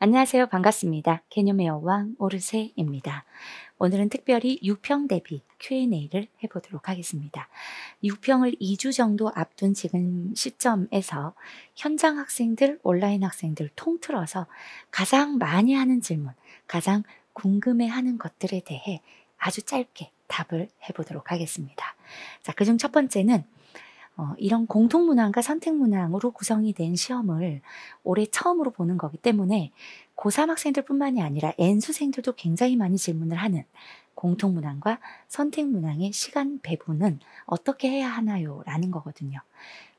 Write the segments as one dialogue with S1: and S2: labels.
S1: 안녕하세요. 반갑습니다. 개념의 여왕 오르세입니다. 오늘은 특별히 6평 대비 Q&A를 해보도록 하겠습니다. 6평을 2주 정도 앞둔 지금 시점에서 현장 학생들, 온라인 학생들 통틀어서 가장 많이 하는 질문, 가장 궁금해하는 것들에 대해 아주 짧게 답을 해보도록 하겠습니다. 자, 그중 첫 번째는 어, 이런 공통문항과 선택문항으로 구성이 된 시험을 올해 처음으로 보는 거기 때문에 고3 학생들뿐만이 아니라 N수생들도 굉장히 많이 질문을 하는 공통문항과 선택문항의 시간 배분은 어떻게 해야 하나요? 라는 거거든요.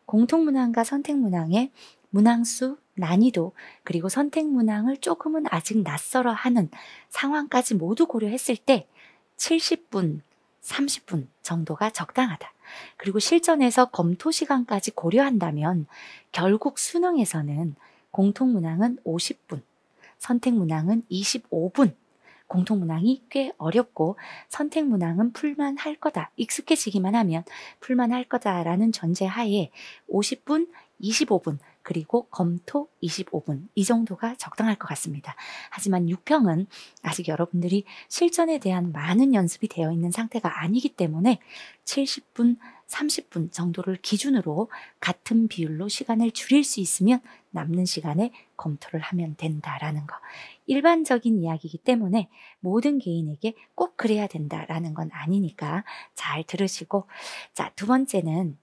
S1: 공통문항과 선택문항의 문항수, 난이도, 그리고 선택문항을 조금은 아직 낯설어 하는 상황까지 모두 고려했을 때 70분, 30분 정도가 적당하다. 그리고 실전에서 검토 시간까지 고려한다면 결국 수능에서는 공통문항은 50분, 선택문항은 25분, 공통문항이 꽤 어렵고 선택문항은 풀만 할 거다. 익숙해지기만 하면 풀만 할 거다라는 전제 하에 50분, 25분 그리고 검토 25분 이 정도가 적당할 것 같습니다. 하지만 6평은 아직 여러분들이 실전에 대한 많은 연습이 되어 있는 상태가 아니기 때문에 70분, 30분 정도를 기준으로 같은 비율로 시간을 줄일 수 있으면 남는 시간에 검토를 하면 된다라는 거. 일반적인 이야기이기 때문에 모든 개인에게 꼭 그래야 된다라는 건 아니니까 잘 들으시고. 자, 두 번째는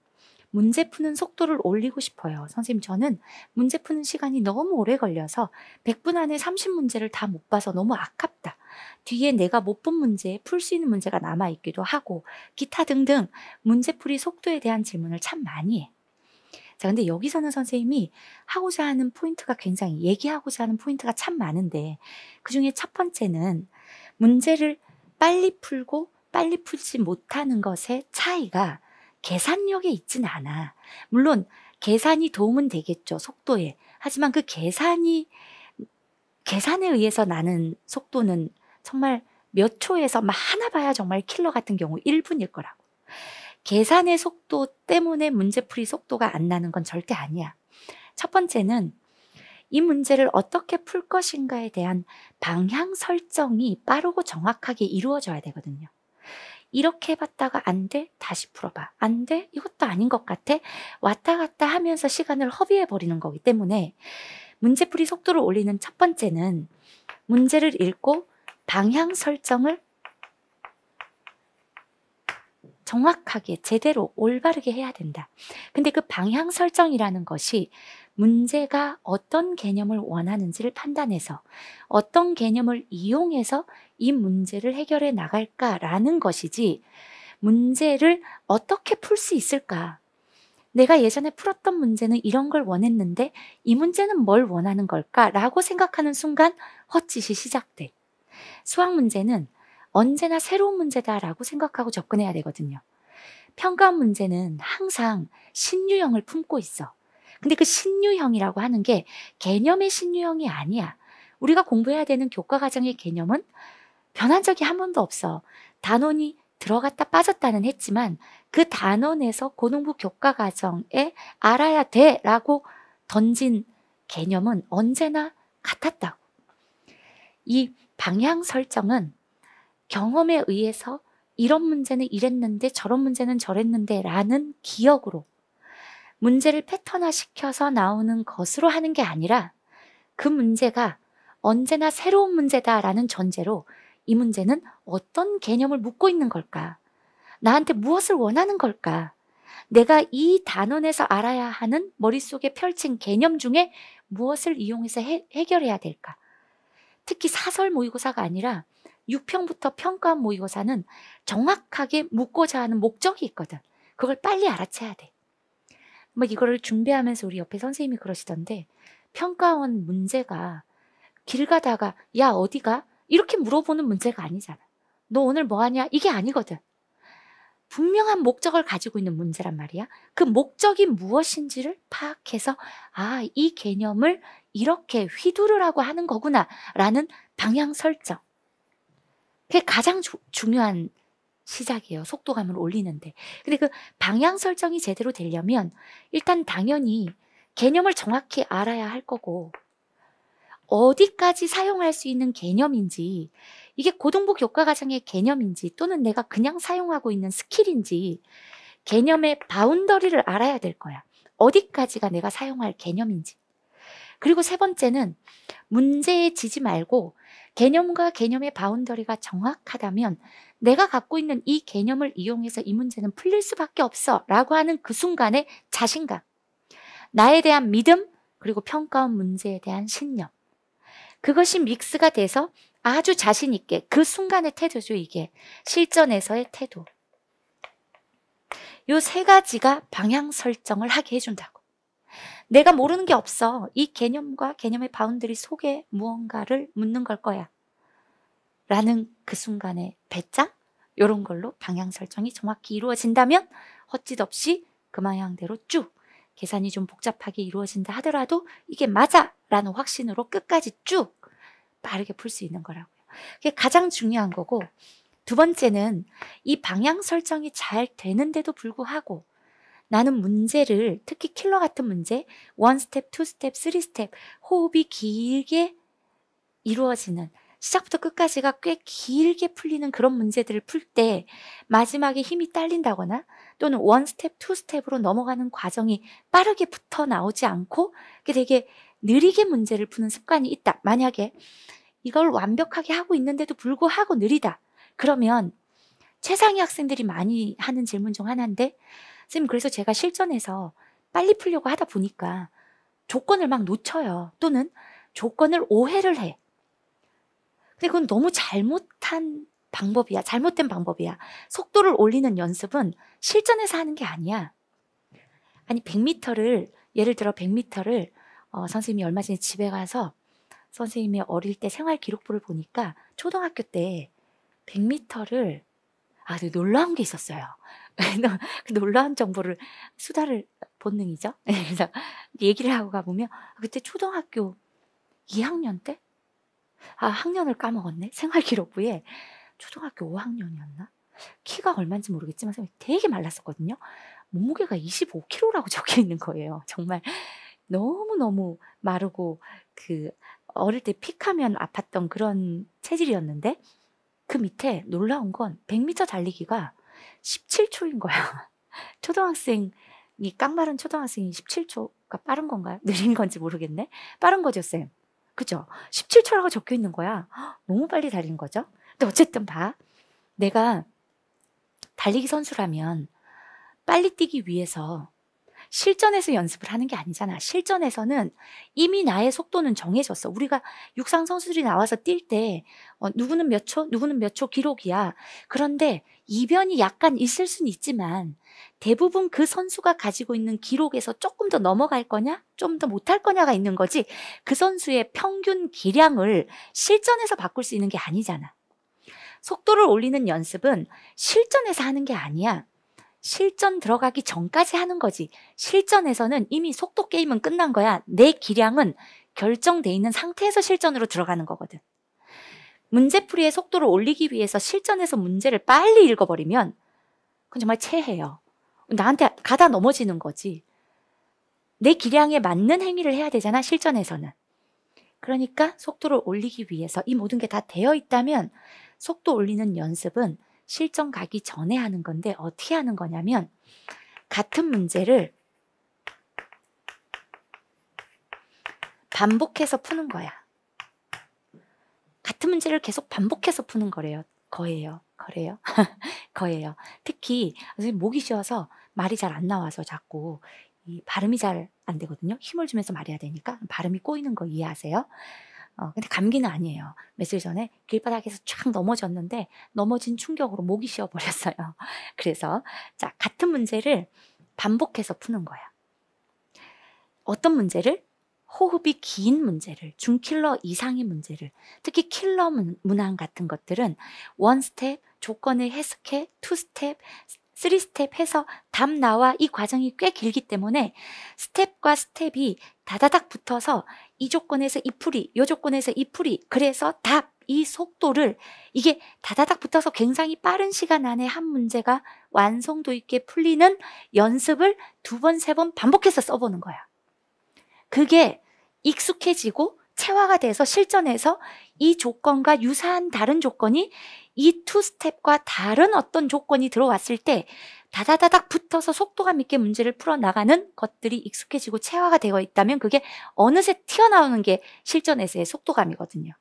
S1: 문제 푸는 속도를 올리고 싶어요. 선생님, 저는 문제 푸는 시간이 너무 오래 걸려서 100분 안에 30문제를 다 못 봐서 너무 아깝다. 뒤에 내가 못 본 문제, 풀 수 있는 문제가 남아있기도 하고, 기타 등등 문제풀이 속도에 대한 질문을 참 많이 해. 자, 근데 여기서는 선생님이 하고자 하는 포인트가 굉장히, 얘기하고자 하는 포인트가 참 많은데, 그 중에 첫 번째는 문제를 빨리 풀고 빨리 풀지 못하는 것의 차이가 계산력에 있진 않아. 물론 계산이 도움은 되겠죠. 속도에. 하지만 그 계산이 계산에 의해서 나는 속도는 정말 몇 초에서 막 하나 봐야 정말 킬러 같은 경우 1분일 거라고. 계산의 속도 때문에 문제풀이 속도가 안 나는 건 절대 아니야. 첫 번째는 이 문제를 어떻게 풀 것인가에 대한 방향 설정이 빠르고 정확하게 이루어져야 되거든요. 이렇게 해봤다가 안 돼? 다시 풀어봐. 안 돼? 이것도 아닌 것 같아? 왔다 갔다 하면서 시간을 허비해버리는 거기 때문에 문제풀이 속도를 올리는 첫 번째는 문제를 읽고 방향 설정을 정확하게 제대로 올바르게 해야 된다. 근데 그 방향 설정이라는 것이 문제가 어떤 개념을 원하는지를 판단해서 어떤 개념을 이용해서 이 문제를 해결해 나갈까라는 것이지 문제를 어떻게 풀 수 있을까? 내가 예전에 풀었던 문제는 이런 걸 원했는데 이 문제는 뭘 원하는 걸까? 라고 생각하는 순간 헛짓이 시작돼. 수학 문제는 언제나 새로운 문제다라고 생각하고 접근해야 되거든요. 평가원 문제는 항상 신유형을 품고 있어. 근데 그 신유형이라고 하는 게 개념의 신유형이 아니야. 우리가 공부해야 되는 교과 과정의 개념은 변한 적이 한 번도 없어. 단원이 들어갔다 빠졌다는 했지만 그 단원에서 고농부 교과 과정에 알아야 돼라고 던진 개념은 언제나 같았다고. 이 방향 설정은 경험에 의해서 이런 문제는 이랬는데 저런 문제는 저랬는데 라는 기억으로 문제를 패턴화 시켜서 나오는 것으로 하는 게 아니라 그 문제가 언제나 새로운 문제다라는 전제로 이 문제는 어떤 개념을 묻고 있는 걸까? 나한테 무엇을 원하는 걸까? 내가 이 단원에서 알아야 하는 머릿속에 펼친 개념 중에 무엇을 이용해서 해, 결해야 될까? 특히 사설 모의고사가 아니라 6평부터 평가원 모의고사는 정확하게 묻고자 하는 목적이 있거든. 그걸 빨리 알아채야 돼. 막 뭐 이거를 준비하면서 우리 옆에 선생님이 그러시던데 평가원 문제가 길 가다가 야 어디가 이렇게 물어보는 문제가 아니잖아. 너 오늘 뭐 하냐? 이게 아니거든. 분명한 목적을 가지고 있는 문제란 말이야. 그 목적이 무엇인지를 파악해서 아, 이 개념을 이렇게 휘두르라고 하는 거구나라는 방향 설정. 그게 가장 조, 중요한 시작이에요. 속도감을 올리는데. 근데 그 방향 설정이 제대로 되려면 일단 당연히 개념을 정확히 알아야 할 거고 어디까지 사용할 수 있는 개념인지 이게 고등부 교과 과정의 개념인지 또는 내가 그냥 사용하고 있는 스킬인지 개념의 바운더리를 알아야 될 거야. 어디까지가 내가 사용할 개념인지. 그리고 세 번째는 문제에 지지 말고 개념과 개념의 바운더리가 정확하다면 내가 갖고 있는 이 개념을 이용해서 이 문제는 풀릴 수밖에 없어 라고 하는 그 순간의 자신감, 나에 대한 믿음, 그리고 평가원 문제에 대한 신념. 그것이 믹스가 돼서 아주 자신 있게 그 순간의 태도죠, 이게. 실전에서의 태도. 요 세 가지가 방향 설정을 하게 해준다. 내가 모르는 게 없어. 이 개념과 개념의 바운드리 속에 무언가를 묻는 걸 거야. 라는 그순간에 배짱? 요런 걸로 방향 설정이 정확히 이루어진다면 헛짓없이 그 방향대로 쭉 계산이 좀 복잡하게 이루어진다 하더라도 이게 맞아! 라는 확신으로 끝까지 쭉 빠르게 풀 수 있는 거라고요. 그게 가장 중요한 거고 두 번째는 이 방향 설정이 잘 되는데도 불구하고 나는 문제를 특히 킬러 같은 문제 원 스텝, 투 스텝, 쓰리 스텝 호흡이 길게 이루어지는 시작부터 끝까지가 꽤 길게 풀리는 그런 문제들을 풀 때 마지막에 힘이 딸린다거나 또는 원 스텝, 투 스텝으로 넘어가는 과정이 빠르게 붙어 나오지 않고 되게 느리게 문제를 푸는 습관이 있다. 만약에 이걸 완벽하게 하고 있는데도 불구하고 느리다. 그러면 최상위 학생들이 많이 하는 질문 중 하나인데 선생님 그래서 제가 실전에서 빨리 풀려고 하다 보니까 조건을 막 놓쳐요. 또는 조건을 오해를 해. 근데 그건 너무 잘못한 방법이야. 잘못된 방법이야. 속도를 올리는 연습은 실전에서 하는 게 아니야. 아니 100m를 예를 들어 100m를 어, 선생님이 얼마 전에 집에 가서 선생님이 어릴 때 생활 기록부를 보니까 초등학교 때 100m를 아, 주 놀라운 게 있었어요. 그 놀라운 정보를 수다를 본능이죠. 네, 그래서 얘기를 하고 가보면 아, 그때 초등학교 2학년 때? 아, 학년을 까먹었네. 생활기록부에 초등학교 5학년이었나? 키가 얼마인지 모르겠지만 되게 말랐었거든요. 몸무게가 25kg라고 적혀 있는 거예요. 정말 너무너무 마르고 그 어릴 때 픽하면 아팠던 그런 체질이었는데 그 밑에 놀라운 건 100m 달리기가 17초인 거야. 초등학생이 깡마른 초등학생이 17초가 빠른 건가요? 느린 건지 모르겠네. 빠른 거죠, 쌤. 그죠? 17초라고 적혀 있는 거야. 너무 빨리 달린 거죠. 근데 어쨌든 봐. 내가 달리기 선수라면 빨리 뛰기 위해서 실전에서 연습을 하는 게 아니잖아. 실전에서는 이미 나의 속도는 정해졌어. 우리가 육상 선수들이 나와서 뛸 때 어, 누구는 몇 초, 누구는 몇 초 기록이야. 그런데 이변이 약간 있을 수는 있지만 대부분 그 선수가 가지고 있는 기록에서 조금 더 넘어갈 거냐, 좀 더 못할 거냐가 있는 거지. 그 선수의 평균 기량을 실전에서 바꿀 수 있는 게 아니잖아. 속도를 올리는 연습은 실전에서 하는 게 아니야. 실전 들어가기 전까지 하는 거지. 실전에서는 이미 속도 게임은 끝난 거야. 내 기량은 결정돼 있는 상태에서 실전으로 들어가는 거거든. 문제풀이의 속도를 올리기 위해서 실전에서 문제를 빨리 읽어버리면 그건 정말 체해요. 나한테 가다 넘어지는 거지. 내 기량에 맞는 행위를 해야 되잖아, 실전에서는. 그러니까 속도를 올리기 위해서 이 모든 게 다 되어 있다면 속도 올리는 연습은 실전 가기 전에 하는 건데 어떻게 하는 거냐면 같은 문제를 반복해서 푸는 거야. 같은 문제를 계속 반복해서 푸는 거래요. 거예요. 거래요. 거예요. 특히 목이 쉬어서 말이 잘 안 나와서 자꾸 이 발음이 잘 안 되거든요. 힘을 주면서 말해야 되니까 발음이 꼬이는 거 이해하세요? 어, 근데 감기는 아니에요. 며칠 전에 길바닥에서 쫙 넘어졌는데 넘어진 충격으로 목이 쉬어버렸어요. 그래서 자 같은 문제를 반복해서 푸는 거예요 어떤 문제를? 호흡이 긴 문제를, 중킬러 이상의 문제를, 특히 킬러 문항 같은 것들은 원 스텝, 조건을 해석해, 투 스텝, 3스텝 해서 답 나와 이 과정이 꽤 길기 때문에 스텝과 스텝이 다다닥 붙어서 이 조건에서 이 풀이, 요 조건에서 이 풀이, 그래서 답, 이 속도를 이게 다다닥 붙어서 굉장히 빠른 시간 안에 한 문제가 완성도 있게 풀리는 연습을 두 번, 세 번 반복해서 써보는 거야. 그게 익숙해지고 체화가 돼서 실전에서 이 조건과 유사한 다른 조건이 이투 스텝과 다른 어떤 조건이 들어왔을 때 다다다닥 붙어서 속도감 있게 문제를 풀어나가는 것들이 익숙해지고 체화가 되어 있다면 그게 어느새 튀어나오는 게 실전에서의 속도감이거든요.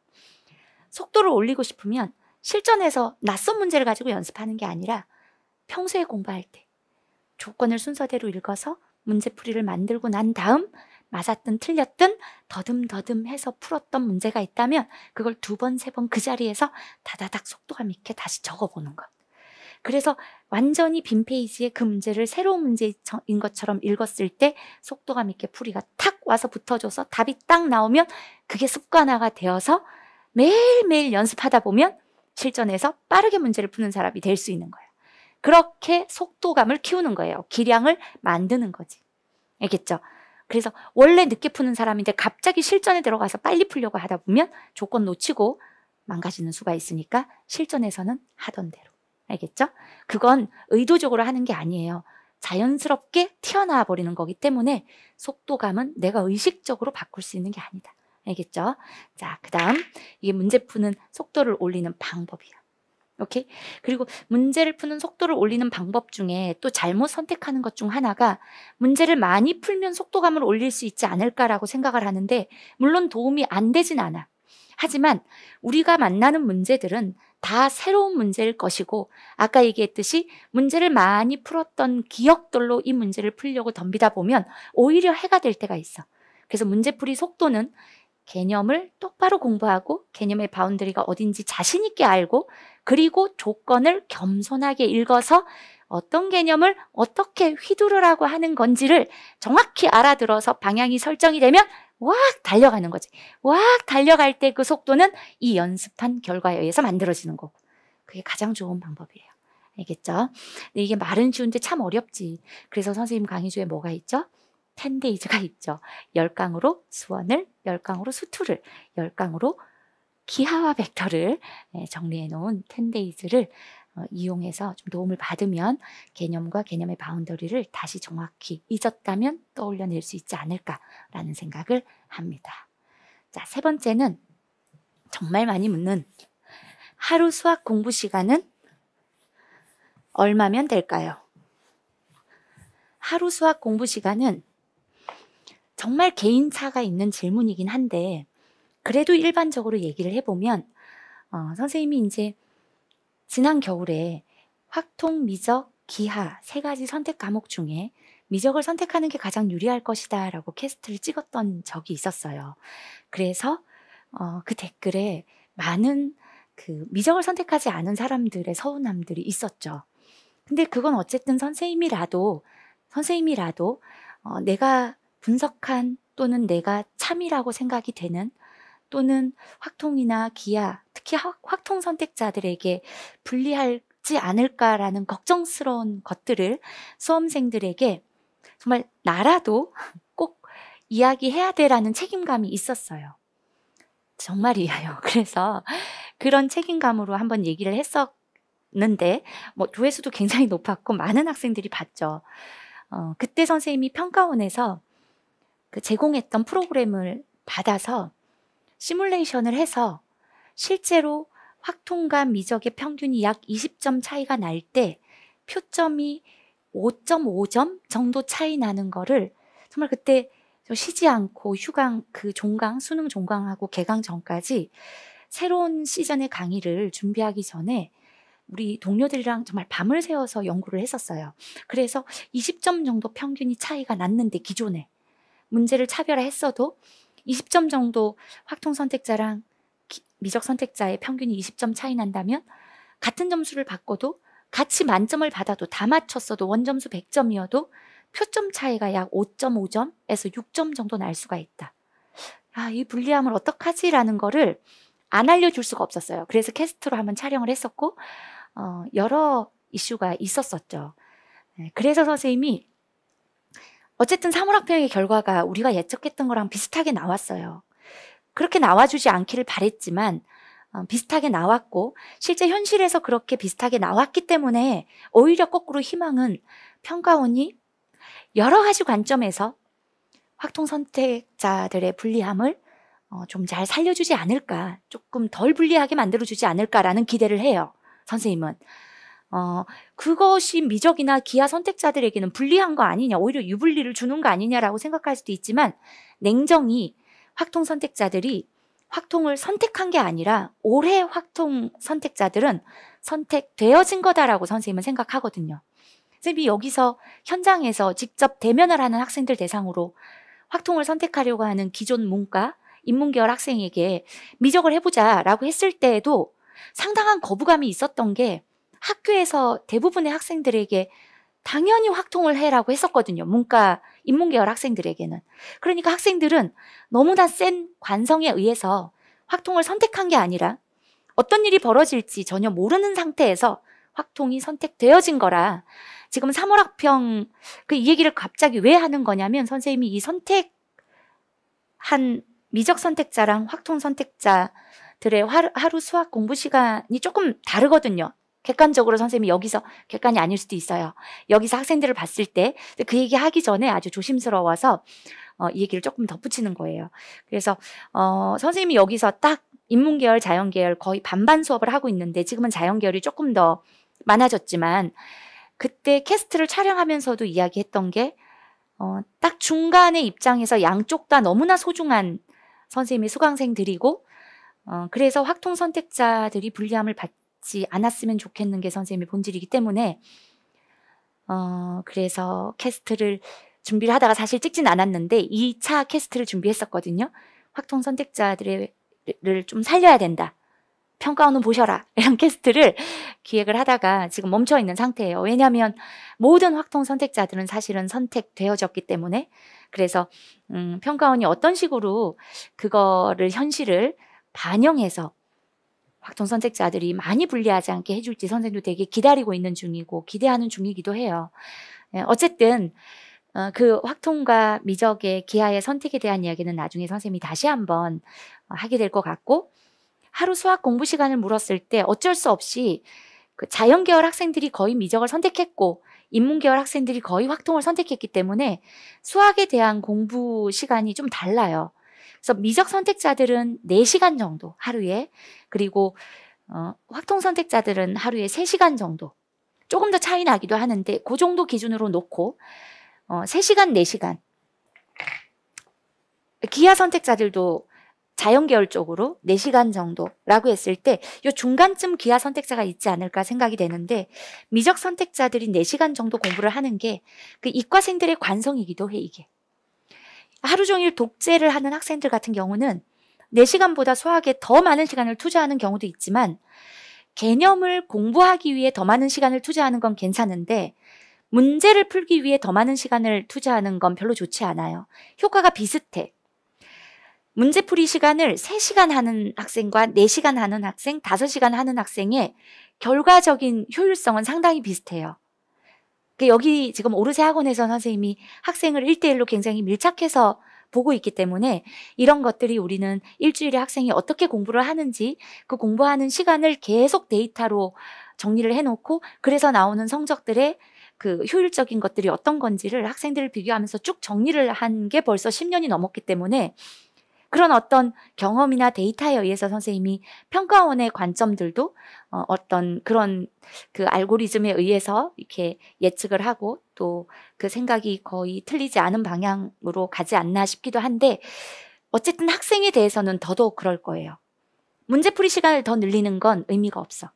S1: 속도를 올리고 싶으면 실전에서 낯선 문제를 가지고 연습하는 게 아니라 평소에 공부할 때 조건을 순서대로 읽어서 문제풀이를 만들고 난 다음 맞았든 틀렸든 더듬더듬 해서 풀었던 문제가 있다면 그걸 두 번, 세 번 그 자리에서 다다닥 속도감 있게 다시 적어보는 것. 그래서 완전히 빈 페이지에 그 문제를 새로운 문제인 것처럼 읽었을 때 속도감 있게 풀이가 탁 와서 붙어줘서 답이 딱 나오면 그게 습관화가 되어서 매일매일 연습하다 보면 실전에서 빠르게 문제를 푸는 사람이 될 수 있는 거예요. 그렇게 속도감을 키우는 거예요. 기량을 만드는 거지. 알겠죠? 그래서 원래 늦게 푸는 사람인데 갑자기 실전에 들어가서 빨리 풀려고 하다 보면 조건 놓치고 망가지는 수가 있으니까 실전에서는 하던 대로. 알겠죠? 그건 의도적으로 하는 게 아니에요. 자연스럽게 튀어나와 버리는 거기 때문에 속도감은 내가 의식적으로 바꿀 수 있는 게 아니다. 알겠죠? 자, 그 다음 이게 문제 푸는 속도를 올리는 방법이야. 오케이? 그리고 문제를 푸는 속도를 올리는 방법 중에 또 잘못 선택하는 것 중 하나가 문제를 많이 풀면 속도감을 올릴 수 있지 않을까라고 생각을 하는데 물론 도움이 안 되진 않아. 하지만 우리가 만나는 문제들은 다 새로운 문제일 것이고 아까 얘기했듯이 문제를 많이 풀었던 기억들로 이 문제를 풀려고 덤비다 보면 오히려 해가 될 때가 있어. 그래서 문제풀이 속도는 개념을 똑바로 공부하고 개념의 바운드리가 어딘지 자신 있게 알고 그리고 조건을 겸손하게 읽어서 어떤 개념을 어떻게 휘두르라고 하는 건지를 정확히 알아들어서 방향이 설정이 되면 왁 달려가는 거지. 왁 달려갈 때 그 속도는 이 연습한 결과에 의해서 만들어지는 거고. 그게 가장 좋은 방법이에요. 알겠죠? 근데 이게 말은 쉬운데 참 어렵지. 그래서 선생님 강의주에 뭐가 있죠? 텐데이즈가 있죠. 열강으로 수원을, 열강으로 수투를, 열강으로 기하와 벡터를 예, 정리해 놓은 텐데이즈를 어, 이용해서 좀 도움을 받으면 개념과 개념의 바운더리를 다시 정확히 잊었다면 떠올려낼 수 있지 않을까라는 생각을 합니다. 자, 세 번째는 정말 많이 묻는 하루 수학 공부 시간은 얼마면 될까요? 하루 수학 공부 시간은 정말 개인차가 있는 질문이긴 한데 그래도 일반적으로 얘기를 해보면 어, 선생님이 이제 지난 겨울에 확통, 미적, 기하 세 가지 선택 과목 중에 미적을 선택하는 게 가장 유리할 것이다 라고 캐스트를 찍었던 적이 있었어요. 그래서 어, 그 댓글에 많은 그 미적을 선택하지 않은 사람들의 서운함들이 있었죠. 근데 그건 어쨌든 선생님이라도 선생님이라도 어, 내가 분석한 또는 내가 참이라고 생각이 되는 또는 확통이나 기아, 특히 확통 선택자들에게 불리할지 않을까라는 걱정스러운 것들을 수험생들에게 정말 나라도 꼭 이야기해야 되라는 책임감이 있었어요. 정말이에요. 그래서 그런 책임감으로 한번 얘기를 했었는데, 뭐, 조회수도 굉장히 높았고, 많은 학생들이 봤죠. 어, 그때 선생님이 평가원에서 그 제공했던 프로그램을 받아서 시뮬레이션을 해서 실제로 확통과 미적의 평균이 약 20점 차이가 날 때 표점이 5.5점 정도 차이 나는 거를 정말 그때 쉬지 않고 휴강 그 종강 수능 종강하고 개강 전까지 새로운 시즌의 강의를 준비하기 전에 우리 동료들이랑 정말 밤을 새워서 연구를 했었어요. 그래서 20점 정도 평균이 차이가 났는데 기존에 문제를 차별화했어도 20점 정도 확통 선택자랑 미적 선택자의 평균이 20점 차이 난다면 같은 점수를 바꿔도 같이 만점을 받아도 다 맞췄어도 원점수 100점이어도 표점 차이가 약 5.5점에서 6점 정도 날 수가 있다. 아, 이 불리함을 어떡하지라는 거를 안 알려줄 수가 없었어요. 그래서 캐스트로 한번 촬영을 했었고, 어, 여러 이슈가 있었었죠. 네, 그래서 선생님이 어쨌든 사물학평의 결과가 우리가 예측했던 거랑 비슷하게 나왔어요. 그렇게 나와주지 않기를 바랬지만 어, 비슷하게 나왔고 실제 현실에서 그렇게 비슷하게 나왔기 때문에 오히려 거꾸로 희망은 평가원이 여러 가지 관점에서 확통 선택자들의 불리함을 어, 좀 잘 살려주지 않을까, 조금 덜 불리하게 만들어주지 않을까라는 기대를 해요. 선생님은. 어, 그것이 미적이나 기아 선택자들에게는 불리한 거 아니냐, 오히려 유불리를 주는 거 아니냐라고 생각할 수도 있지만 냉정히 확통 선택자들이 확통을 선택한 게 아니라 올해 확통 선택자들은 선택되어진 거다라고 선생님은 생각하거든요. 선생님이 여기서 현장에서 직접 대면을 하는 학생들 대상으로 확통을 선택하려고 하는 기존 문과, 인문계열 학생에게 미적을 해보자라고 했을 때에도 상당한 거부감이 있었던 게 학교에서 대부분의 학생들에게 당연히 확통을 해라고 했었거든요. 문과 인문계열 학생들에게는. 그러니까 학생들은 너무나 센 관성에 의해서 확통을 선택한 게 아니라 어떤 일이 벌어질지 전혀 모르는 상태에서 확통이 선택되어진 거라 지금 3월 학평 그이 얘기를 갑자기 왜 하는 거냐면 선생님이 이 선택한 미적 선택자랑 확통 선택자들의 하루, 하루 수학 공부 시간이 조금 다르거든요. 객관적으로 선생님이 여기서 객관이 아닐 수도 있어요. 여기서 학생들을 봤을 때 그 얘기 하기 전에 아주 조심스러워서 어, 이 얘기를 조금 덧붙이는 거예요. 그래서 어, 선생님이 여기서 딱 인문계열, 자연계열 거의 반반 수업을 하고 있는데 지금은 자연계열이 조금 더 많아졌지만 그때 캐스트를 촬영하면서도 이야기했던 게 어, 딱 중간의 입장에서 양쪽 다 너무나 소중한 선생님이 수강생들이고 어, 그래서 확통 선택자들이 불리함을 받 받지 않았으면 좋겠는 게 선생님의 본질이기 때문에 어 그래서 캐스트를 준비를 하다가 사실 찍진 않았는데 2차 캐스트를 준비했었거든요. 확통 선택자들을 좀 살려야 된다. 평가원은 보셔라. 이런 캐스트를 기획을 하다가 지금 멈춰 있는 상태예요. 왜냐하면 모든 확통 선택자들은 사실은 선택되어졌기 때문에 그래서 음, 평가원이 어떤 식으로 그거를 현실을 반영해서 확정 선택자들이 많이 불리하지 않게 해줄지 선생도 님 되게 기다리고 있는 중이고 기대하는 중이기도 해요. 예, 어쨌든 어, 그 확통과 미적의 기하의 선택에 대한 이야기는 나중에 선생님이 다시 한번 어, 하게 될 것 같고 하루 수학 공부 시간을 물었을 때 어쩔 수 없이 그 자연계열 학생들이 거의 미적을 선택했고 인문계열 학생들이 거의 확통을 선택했기 때문에 수학에 대한 공부 시간이 좀 달라요. 그래서 미적 선택자들은 4시간 정도 하루에 그리고 어, 확통 선택자들은 하루에 3시간 정도 조금 더 차이 나기도 하는데 그 정도 기준으로 놓고 어, 3시간, 4시간 기아 선택자들도 자연계열 쪽으로 4시간 정도라고 했을 때 이 중간쯤 기아 선택자가 있지 않을까 생각이 되는데 미적 선택자들이 4시간 정도 공부를 하는 게 그 이과생들의 관성이기도 해 이게. 하루 종일 독재를 하는 학생들 같은 경우는 4시간보다 수학에 더 많은 시간을 투자하는 경우도 있지만 개념을 공부하기 위해 더 많은 시간을 투자하는 건 괜찮은데 문제를 풀기 위해 더 많은 시간을 투자하는 건 별로 좋지 않아요. 효과가 비슷해. 문제풀이 시간을 3시간 하는 학생과 4시간 하는 학생, 5시간 하는 학생의 결과적인 효율성은 상당히 비슷해요. 그 여기 지금 오르세 학원에서 선생님이 학생을 1대1로 굉장히 밀착해서 보고 있기 때문에 이런 것들이 우리는 일주일에 학생이 어떻게 공부를 하는지 그 공부하는 시간을 계속 데이터로 정리를 해놓고 그래서 나오는 성적들의 그 효율적인 것들이 어떤 건지를 학생들을 비교하면서 쭉 정리를 한 게 벌써 10년이 넘었기 때문에 그런 어떤 경험이나 데이터에 의해서 선생님이 평가원의 관점들도 어, 어떤 그런 그 알고리즘에 의해서 이렇게 예측을 하고 또 그 생각이 거의 틀리지 않은 방향으로 가지 않나 싶기도 한데 어쨌든 학생에 대해서는 더더욱 그럴 거예요. 문제풀이 시간을 더 늘리는 건 의미가 없어.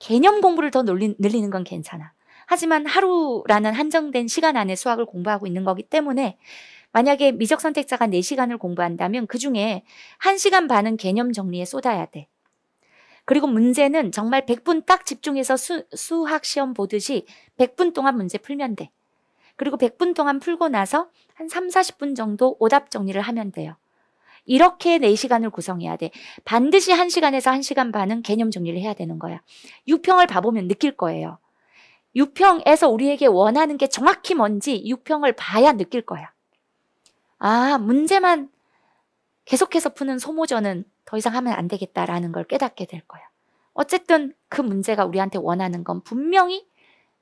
S1: 개념 공부를 더 늘리, 늘리는 건 괜찮아. 하지만 하루라는 한정된 시간 안에 수학을 공부하고 있는 거기 때문에 만약에 미적 선택자가 4시간을 공부한다면 그 중에 1시간 반은 개념 정리에 쏟아야 돼. 그리고 문제는 정말 100분 딱 집중해서 수, 수학 시험 보듯이 100분 동안 문제 풀면 돼. 그리고 100분 동안 풀고 나서 한 3, 40분 정도 오답 정리를 하면 돼요. 이렇게 4시간을 구성해야 돼. 반드시 1시간에서 1시간 반은 개념 정리를 해야 되는 거야. 6평을 봐보면 느낄 거예요. 6평에서 우리에게 원하는 게 정확히 뭔지 6평을 봐야 느낄 거야. 아, 문제만 계속해서 푸는 소모전은 더 이상 하면 안 되겠다라는 걸 깨닫게 될 거야. 어쨌든 그 문제가 우리한테 원하는 건 분명히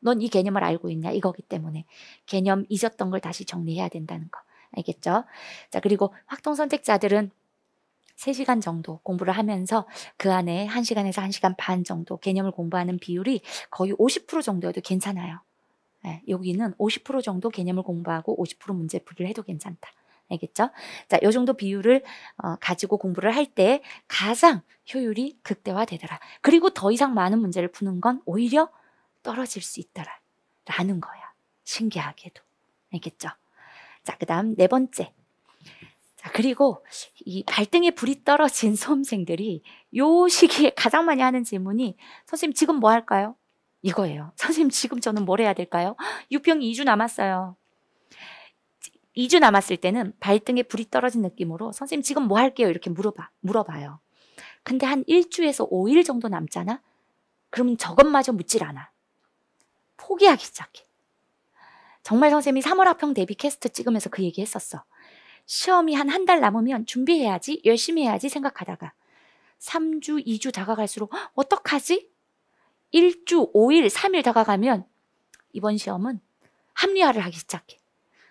S1: 넌 이 개념을 알고 있냐 이거기 때문에 개념 잊었던 걸 다시 정리해야 된다는 거 알겠죠? 자 그리고 확통 선택자들은 3시간 정도 공부를 하면서 그 안에 1시간에서 1시간 반 정도 개념을 공부하는 비율이 거의 50% 정도여도 괜찮아요. 예, 여기는 50% 정도 개념을 공부하고 50% 문제 풀이를 해도 괜찮다. 알겠죠? 자, 요 정도 비율을 어, 가지고 공부를 할 때 가장 효율이 극대화되더라. 그리고 더 이상 많은 문제를 푸는 건 오히려 떨어질 수 있더라. 라는 거야. 신기하게도. 알겠죠? 자, 그 다음 네 번째. 자, 그리고 이 발등에 불이 떨어진 수험생들이 요 시기에 가장 많이 하는 질문이 선생님 지금 뭐 할까요? 이거예요. 선생님 지금 저는 뭘 해야 될까요? 6평 2주 남았어요. 2주 남았을 때는 발등에 불이 떨어진 느낌으로 선생님 지금 뭐 할게요? 이렇게 물어봐, 물어봐요. 근데 한 1주에서 5일 정도 남잖아? 그러면 저것마저 묻질 않아. 포기하기 시작해. 정말 선생님이 3월 합평 데뷔 캐스트 찍으면서 그 얘기 했었어. 시험이 한 한 달 남으면 준비해야지, 열심히 해야지 생각하다가 3주, 2주 다가갈수록 어떡하지? 1주, 5일, 3일 다가가면 이번 시험은 합리화를 하기 시작해.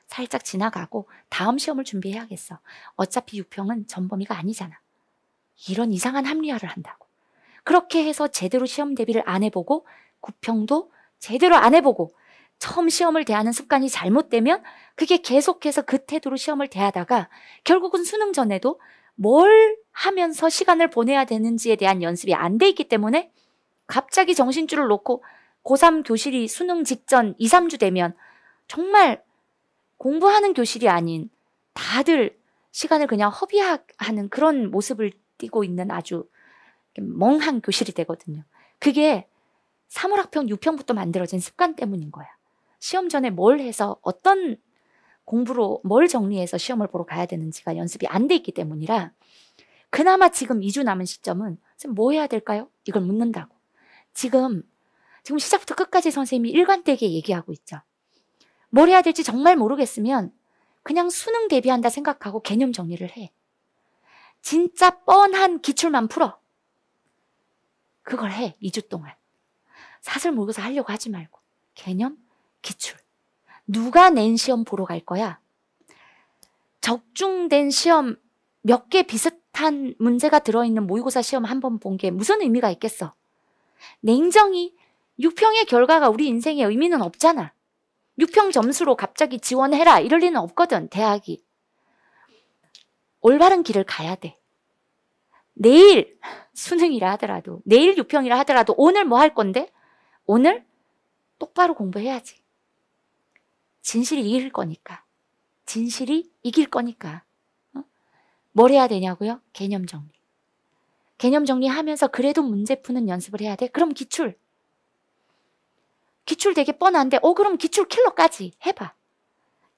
S1: 살짝 지나가고 다음 시험을 준비해야겠어. 어차피 6평은 전범위가 아니잖아. 이런 이상한 합리화를 한다고. 그렇게 해서 제대로 시험 대비를 안 해보고 9평도 제대로 안 해보고 처음 시험을 대하는 습관이 잘못되면 그게 계속해서 그 태도로 시험을 대하다가 결국은 수능 전에도 뭘 하면서 시간을 보내야 되는지에 대한 연습이 안 돼 있기 때문에 갑자기 정신줄을 놓고 고3 교실이 수능 직전 2, 3주 되면 정말 공부하는 교실이 아닌 다들 시간을 그냥 허비하는 그런 모습을 띠고 있는 아주 멍한 교실이 되거든요. 그게 3월 학평 6평부터 만들어진 습관 때문인 거야. 시험 전에 뭘 해서 어떤 공부로 뭘 정리해서 시험을 보러 가야 되는지가 연습이 안 돼 있기 때문이라 그나마 지금 2주 남은 시점은 지금 뭐 해야 될까요? 이걸 묻는다고. 지금 지금 시작부터 끝까지 선생님이 일관되게 얘기하고 있죠. 뭘 해야 될지 정말 모르겠으면 그냥 수능 대비한다 생각하고 개념 정리를 해. 진짜 뻔한 기출만 풀어. 그걸 해, 2주 동안. 사설 모의고사 하려고 하지 말고. 개념, 기출. 누가 낸 시험 보러 갈 거야? 적중된 시험 몇 개 비슷한 문제가 들어있는 모의고사 시험 한 번 본 게 무슨 의미가 있겠어? 냉정히 육평의 결과가 우리 인생에 의미는 없잖아. 6평 점수로 갑자기 지원해라 이럴 리는 없거든 대학이. 올바른 길을 가야 돼. 내일 수능이라 하더라도 내일 6평이라 하더라도 오늘 뭐 할 건데? 오늘 똑바로 공부해야지. 진실이 이길 거니까. 진실이 이길 거니까. 어? 뭘 해야 되냐고요? 개념 정리. 개념 정리하면서 그래도 문제 푸는 연습을 해야 돼? 그럼 기출. 기출 되게 뻔한데, 어, 그럼 기출 킬러까지 해봐.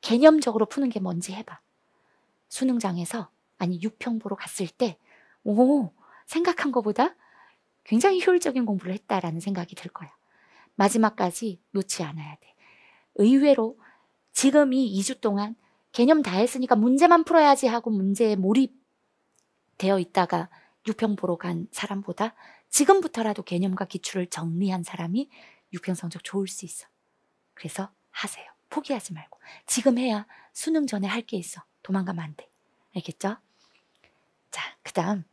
S1: 개념적으로 푸는 게 뭔지 해봐. 수능장에서, 아니, 육평보로 갔을 때, 오, 생각한 것보다 굉장히 효율적인 공부를 했다라는 생각이 들 거야. 마지막까지 놓지 않아야 돼. 의외로 지금 이 2주 동안 개념 다 했으니까 문제만 풀어야지 하고 문제에 몰입되어 있다가 유평 보로간 사람보다 지금부터라도 개념과 기출을 정리한 사람이 육평 성적 좋을 수 있어. 그래서 하세요. 포기하지 말고. 지금 해야 수능 전에 할 게 있어. 도망가면 안 돼. 알겠죠? 자, 그 다음.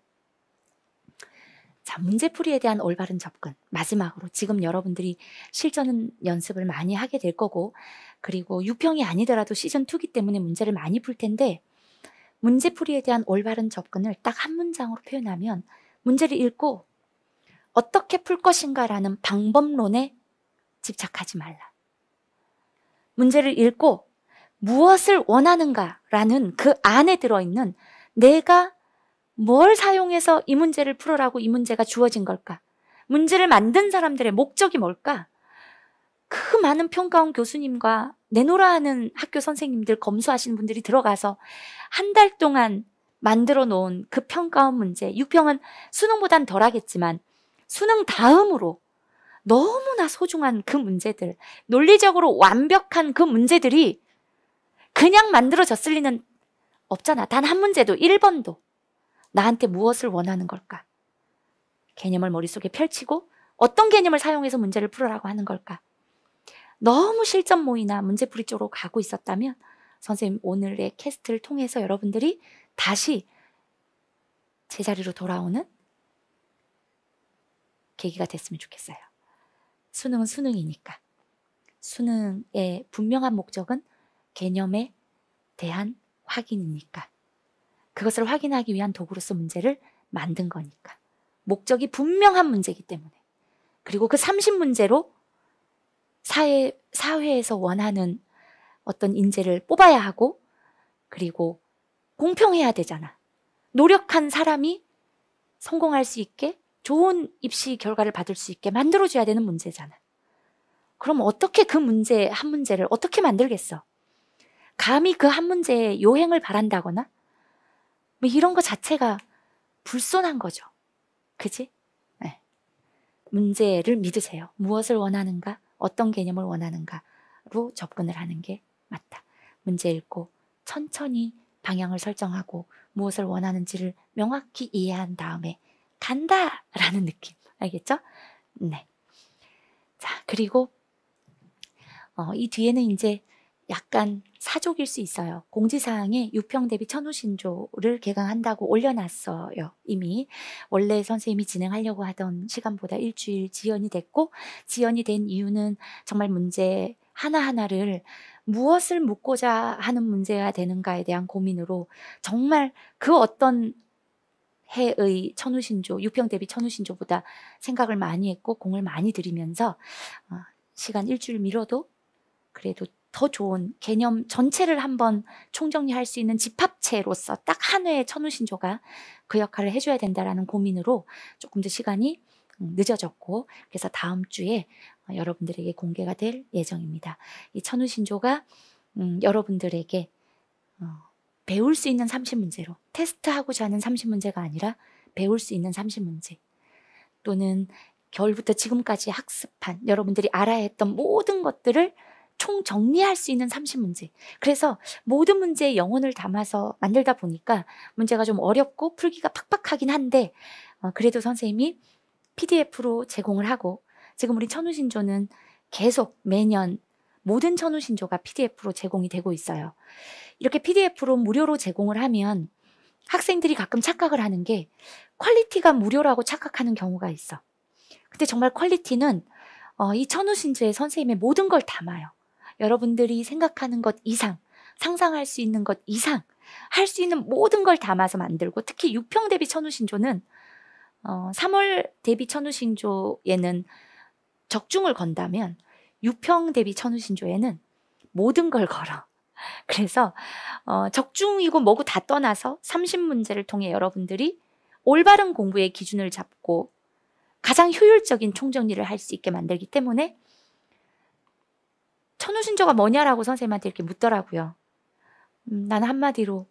S1: 자, 문제풀이에 대한 올바른 접근. 마지막으로 지금 여러분들이 실전 연습을 많이 하게 될 거고, 그리고 6평이 아니더라도 시즌2기 때문에 문제를 많이 풀 텐데, 문제풀이에 대한 올바른 접근을 딱 한 문장으로 표현하면 문제를 읽고 어떻게 풀 것인가라는 방법론에 집착하지 말라. 문제를 읽고 무엇을 원하는가라는 그 안에 들어있는 내가 뭘 사용해서 이 문제를 풀어라고 이 문제가 주어진 걸까? 문제를 만든 사람들의 목적이 뭘까? 그 많은 평가원 교수님과 내노라 하는 학교 선생님들 검수하시는 분들이 들어가서 한 달 동안 만들어 놓은 그 평가원 문제, 6평은 수능보단 덜 하겠지만 수능 다음으로 너무나 소중한 그 문제들, 논리적으로 완벽한 그 문제들이 그냥 만들어졌을 리는 없잖아. 단 한 문제도, 1번도. 나한테 무엇을 원하는 걸까? 개념을 머릿속에 펼치고 어떤 개념을 사용해서 문제를 풀으라고 하는 걸까? 너무 실전 모의나 문제풀이 쪽으로 가고 있었다면 선생님 오늘의 캐스트를 통해서 여러분들이 다시 제자리로 돌아오는 계기가 됐으면 좋겠어요. 수능은 수능이니까. 수능의 분명한 목적은 개념에 대한 확인이니까. 그것을 확인하기 위한 도구로서 문제를 만든 거니까. 목적이 분명한 문제이기 때문에. 그리고 그 30문제로 사회, 사회에서 원하는 어떤 인재를 뽑아야 하고, 그리고 공평해야 되잖아. 노력한 사람이 성공할 수 있게 좋은 입시 결과를 받을 수 있게 만들어줘야 되는 문제잖아. 그럼 어떻게 그 문제, 한 문제를 어떻게 만들겠어? 감히 그 한 문제에 요행을 바란다거나? 뭐 이런 거 자체가 불손한 거죠. 그지? 네. 문제를 믿으세요. 무엇을 원하는가? 어떤 개념을 원하는가로 접근을 하는 게 맞다. 문제 읽고 천천히 방향을 설정하고 무엇을 원하는지를 명확히 이해한 다음에 간다! 라는 느낌. 알겠죠? 네. 자, 그리고, 어, 이 뒤에는 이제 약간 사족일 수 있어요. 공지사항에 유평 대비 천우신조를 개강한다고 올려놨어요. 이미 원래 선생님이 진행하려고 하던 시간보다 일주일 지연이 됐고 지연이 된 이유는 정말 문제 하나하나를 무엇을 묻고자 하는 문제가 되는가에 대한 고민으로 정말 그 어떤 해의 천우신조, 유평대비 천우신조보다 생각을 많이 했고 공을 많이 들이면서 어, 시간 일주일 미뤄도 그래도 더 좋은 개념 전체를 한번 총정리할 수 있는 집합체로서 딱 한 회의 천우신조가 그 역할을 해줘야 된다라는 고민으로 조금 더 시간이 음, 늦어졌고 그래서 다음 주에 어, 여러분들에게 공개가 될 예정입니다. 이 천우신조가 음, 여러분들에게 어, 배울 수 있는 30문제로 테스트하고자 하는 30문제가 아니라 배울 수 있는 30문제 또는 겨울부터 지금까지 학습한 여러분들이 알아야 했던 모든 것들을 총 정리할 수 있는 30문제. 그래서 모든 문제의 영혼을 담아서 만들다 보니까 문제가 좀 어렵고 풀기가 팍팍하긴 한데 어, 그래도 선생님이 PDF로 제공을 하고 지금 우리 천우신조는 계속 매년 모든 천우 신조가 PDF로 제공이 되고 있어요. 이렇게 PDF로 무료로 제공을 하면 학생들이 가끔 착각을 하는 게 퀄리티가 무료라고 착각하는 경우가 있어. 근데 정말 퀄리티는 어, 이 천우 신조의 선생님의 모든 걸 담아요. 여러분들이 생각하는 것 이상, 상상할 수 있는 것 이상, 할 수 있는 모든 걸 담아서 만들고 특히 육평 대비 천우 신조는 어, 3월 대비 천우 신조에는 적중을 건다면 유평 대비 천우신조에는 모든 걸 걸어. 그래서 어, 적중이고 뭐고 다 떠나서 30문제를 통해 여러분들이 올바른 공부의 기준을 잡고 가장 효율적인 총정리를 할 수 있게 만들기 때문에 천우신조가 뭐냐라고 선생님한테 이렇게 묻더라고요. 음, 난 한마디로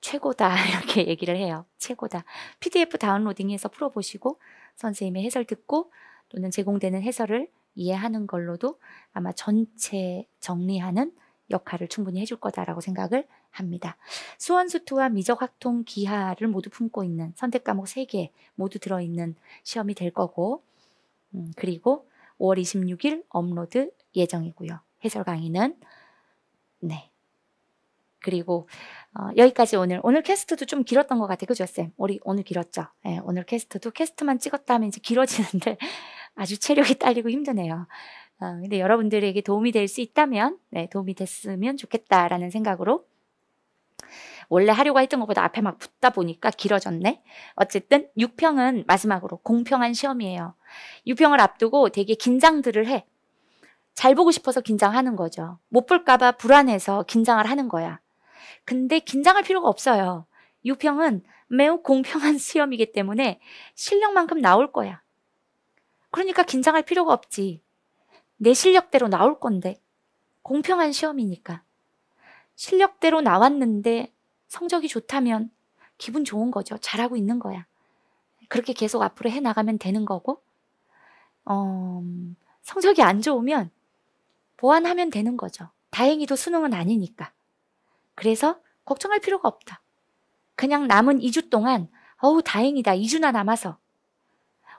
S1: 최고다 이렇게 얘기를 해요. 최고다. PDF 다운로딩해서 풀어보시고 선생님의 해설 듣고 또는 제공되는 해설을 이해하는 걸로도 아마 전체 정리하는 역할을 충분히 해줄 거다라고 생각을 합니다. 수원수투와 미적학통 기하를 모두 품고 있는 선택 과목 3개 모두 들어있는 시험이 될 거고 음, 그리고 5월 26일 업로드 예정이고요. 해설 강의는 네. 그리고 어, 여기까지 오늘 오늘 캐스트도 좀 길었던 것 같아요. 그죠 쌤? 우리 오늘 길었죠? 네, 오늘 캐스트도 캐스트만 찍었다 하면 이제 길어지는데 아주 체력이 딸리고 힘드네요. 어, 근데 여러분들에게 도움이 될 수 있다면 네, 도움이 됐으면 좋겠다라는 생각으로 원래 하려고 했던 것보다 앞에 막 붙다 보니까 길어졌네. 어쨌든 6평은 마지막으로 공평한 시험이에요. 6평을 앞두고 되게 긴장들을 해. 잘 보고 싶어서 긴장하는 거죠. 못 볼까봐 불안해서 긴장을 하는 거야. 근데 긴장할 필요가 없어요. 6평은 매우 공평한 시험이기 때문에 실력만큼 나올 거야. 그러니까 긴장할 필요가 없지. 내 실력대로 나올 건데. 공평한 시험이니까. 실력대로 나왔는데 성적이 좋다면 기분 좋은 거죠. 잘하고 있는 거야. 그렇게 계속 앞으로 해 나가면 되는 거고, 어, 성적이 안 좋으면 보완하면 되는 거죠. 다행히도 수능은 아니니까. 그래서 걱정할 필요가 없다. 그냥 남은 2주 동안, 어우, 다행이다. 2주나 남아서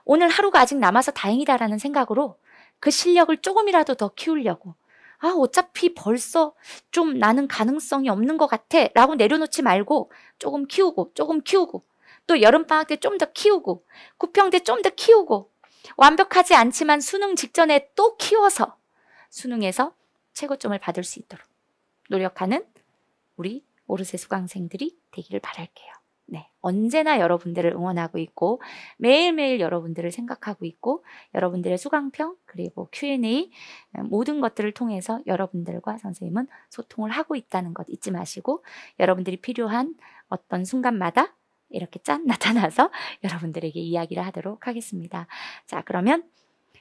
S1: 오늘 하루가 아직 남아서 다행이다라는 생각으로 그 실력을 조금이라도 더 키우려고 아, 어차피 벌써 좀 나는 가능성이 없는 것 같아. 라고 내려놓지 말고 조금 키우고, 조금 키우고, 또 여름방학 때 좀 더 키우고, 구평때 좀 더 키우고, 완벽하지 않지만 수능 직전에 또 키워서 수능에서 최고점을 받을 수 있도록 노력하는 우리 오르세 수강생들이 되기를 바랄게요. 네, 언제나 여러분들을 응원하고 있고 매일매일 여러분들을 생각하고 있고 여러분들의 수강평 그리고 Q&A 음, 모든 것들을 통해서 여러분들과 선생님은 소통을 하고 있다는 것 잊지 마시고 여러분들이 필요한 어떤 순간마다 이렇게 짠 나타나서 여러분들에게 이야기를 하도록 하겠습니다. 자, 그러면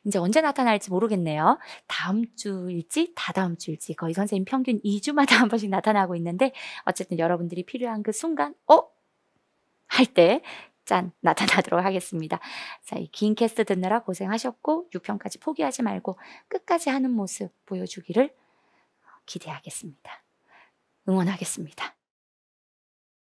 S1: 이제 언제 나타날지 모르겠네요. 다음 주일지 다다음 주일지 거의 선생님 평균 2주마다 한 번씩 나타나고 있는데 어쨌든 여러분들이 필요한 그 순간 어? 할때짠 나타나도록 하겠습니다. 자, 이긴 캐스트 듣느라 고생하셨고 6편까지 포기하지 말고 끝까지 하는 모습 보여주기를 기대하겠습니다. 응원하겠습니다.